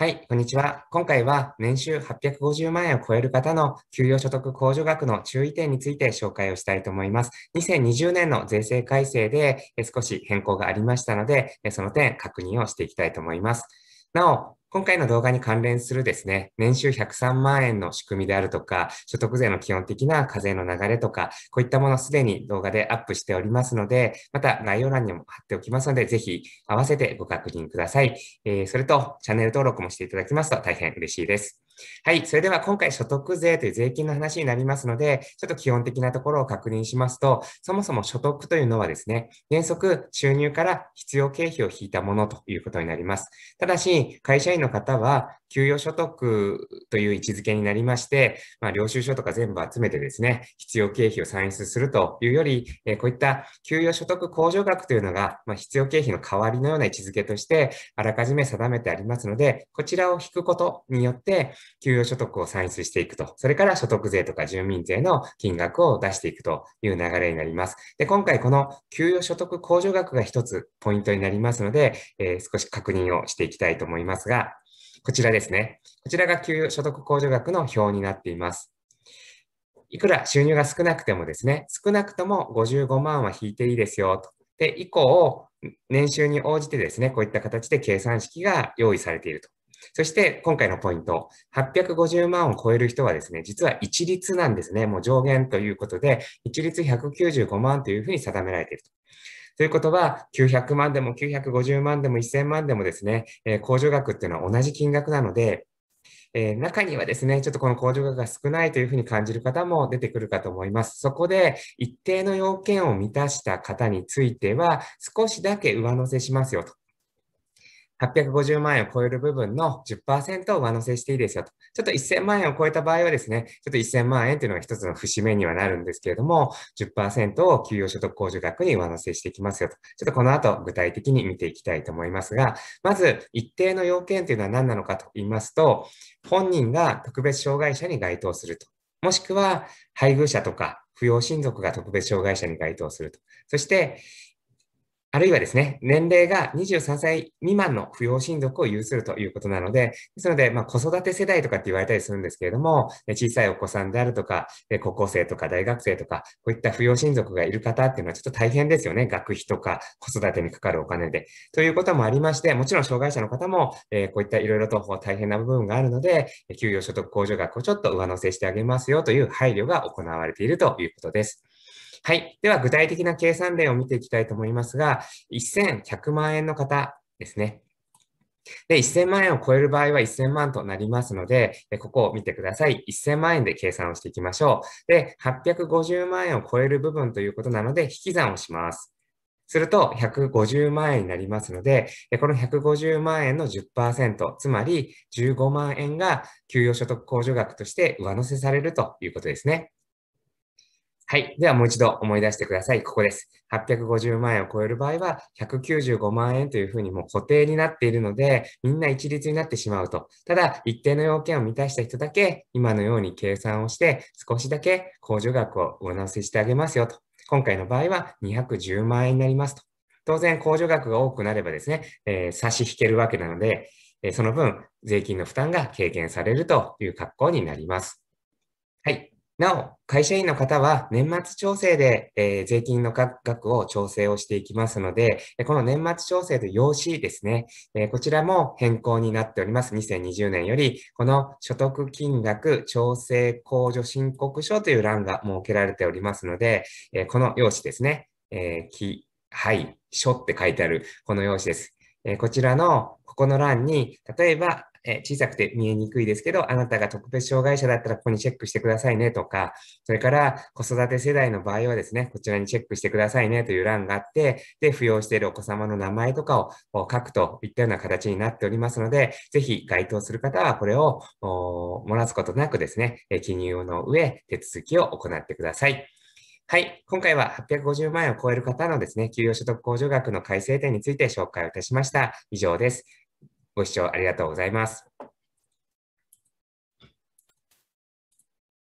はい、こんにちは。今回は年収850万円を超える方の給与所得控除額の注意点について紹介をしたいと思います。2020年の税制改正で少し変更がありましたので、その点確認をしていきたいと思います。なお、今回の動画に関連するですね、年収103万円の仕組みであるとか、所得税の基本的な課税の流れとか、こういったものすでに動画でアップしておりますので、また概要欄にも貼っておきますので、ぜひ合わせてご確認ください。えー、それと、チャンネル登録もしていただきますと大変嬉しいです。はい。それでは今回所得税という税金の話になりますので、ちょっと基本的なところを確認しますと、そもそも所得というのはですね、原則収入から必要経費を引いたものということになります。ただし、会社員の方は給与所得という位置づけになりまして、まあ、領収書とか全部集めてですね、必要経費を算出するというより、えこういった給与所得控除額というのが、ま必要経費の代わりのような位置づけとして、あらかじめ定めてありますので、こちらを引くことによって、給与所得を算出していくと、それから所得税とか住民税の金額を出していくという流れになります。で、今回この給与所得控除額が一つポイントになりますので、えー、少し確認をしていきたいと思いますが、こちらですね。こちらが給与所得控除額の表になっています。いくら収入が少なくてもですね、少なくとも55万は引いていいですよと。で、以降、年収に応じてですね、こういった形で計算式が用意されているとそして今回のポイント、850万を超える人はですね、実は一律なんですね。もう上限ということで、一律195万というふうに定められていると。ということは、900万でも950万でも1000万でもですね、えー、控除額っていうのは同じ金額なので、えー、中にはですね、ちょっとこの控除額が少ないというふうに感じる方も出てくるかと思います。そこで、一定の要件を満たした方については、少しだけ上乗せしますよと。850万円を超える部分の10%を上乗せしていいですよと。ちょっと1000万円を超えた場合はですね、ちょっと1000万円というのが一つの節目にはなるんですけれども、10%を給与所得控除額に上乗せしていきますよと。ちょっとこの後具体的に見ていきたいと思いますが、まず一定の要件というのは何なのかと言いますと、本人が特別障害者に該当すると。もしくは配偶者とか扶養親族が特別障害者に該当すると。そして、あるいはですね、年齢が23歳未満の扶養親族を有するということなので、ですので、まあ、子育て世代とかって言われたりするんですけれども、小さいお子さんであるとか、高校生とか大学生とか、こういった扶養親族がいる方っていうのはちょっと大変ですよね。学費とか子育てにかかるお金で。ということもありまして、もちろん障害者の方も、えこういったいろいろと大変な部分があるので、給与所得控除額をちょっと上乗せしてあげますよという配慮が行われているということです。はい。では、具体的な計算例を見ていきたいと思いますが、1100万円の方ですね。で、1000万円を超える場合は1000万となりますので、ここを見てください。1000万円で計算をしていきましょう。で、850万円を超える部分ということなので、引き算をします。すると、150万円になりますので、この150万円の10%、つまり15万円が給与所得控除額として上乗せされるということですね。はい。ではもう一度思い出してください。ここです。850万円を超える場合は、195万円というふうにもう固定になっているので、みんな一律になってしまうと。ただ、一定の要件を満たした人だけ、今のように計算をして、少しだけ控除額を上乗せしてあげますよと。今回の場合は210万円になりますと。当然、控除額が多くなればですね、えー、差し引けるわけなので、えその分、税金の負担が軽減されるという格好になります。はい。なお、会社員の方は年末調整で、えー、税金の額を調整をしていきますので、この年末調整と用紙ですね、えー、こちらも変更になっております。2020年より、この所得金額調整控除申告書という欄が設けられておりますので、えー、この用紙ですね、えー、は書って書いてある、この用紙です。えこちらのここの欄に、例えばえ小さくて見えにくいですけど、あなたが特別障害者だったらここにチェックしてくださいねとか、それから子育て世代の場合はですね、こちらにチェックしてくださいねという欄があって、で、扶養しているお子様の名前とかを書くといったような形になっておりますので、ぜひ該当する方はこれを漏らすことなくですね、記入の上、手続きを行ってください。はい。今回は850万円を超える方のですね、給与所得控除額の改正点について紹介をいたしました。以上です。ご視聴ありがとうございます。